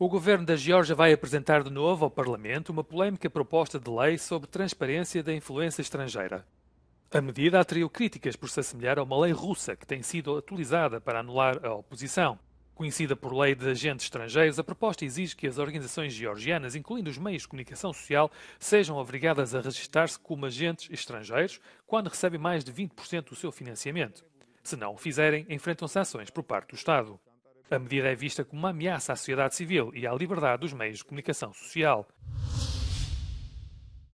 O governo da Geórgia vai apresentar de novo ao Parlamento uma polêmica proposta de lei sobre transparência da influência estrangeira. A medida atraiu críticas por se assemelhar a uma lei russa que tem sido atualizada para anular a oposição. Conhecida por lei de agentes estrangeiros, a proposta exige que as organizações georgianas, incluindo os meios de comunicação social, sejam obrigadas a registrar-se como agentes estrangeiros quando recebem mais de 20% do seu financiamento. Se não o fizerem, enfrentam sanções por parte do Estado. A medida é vista como uma ameaça à sociedade civil e à liberdade dos meios de comunicação social.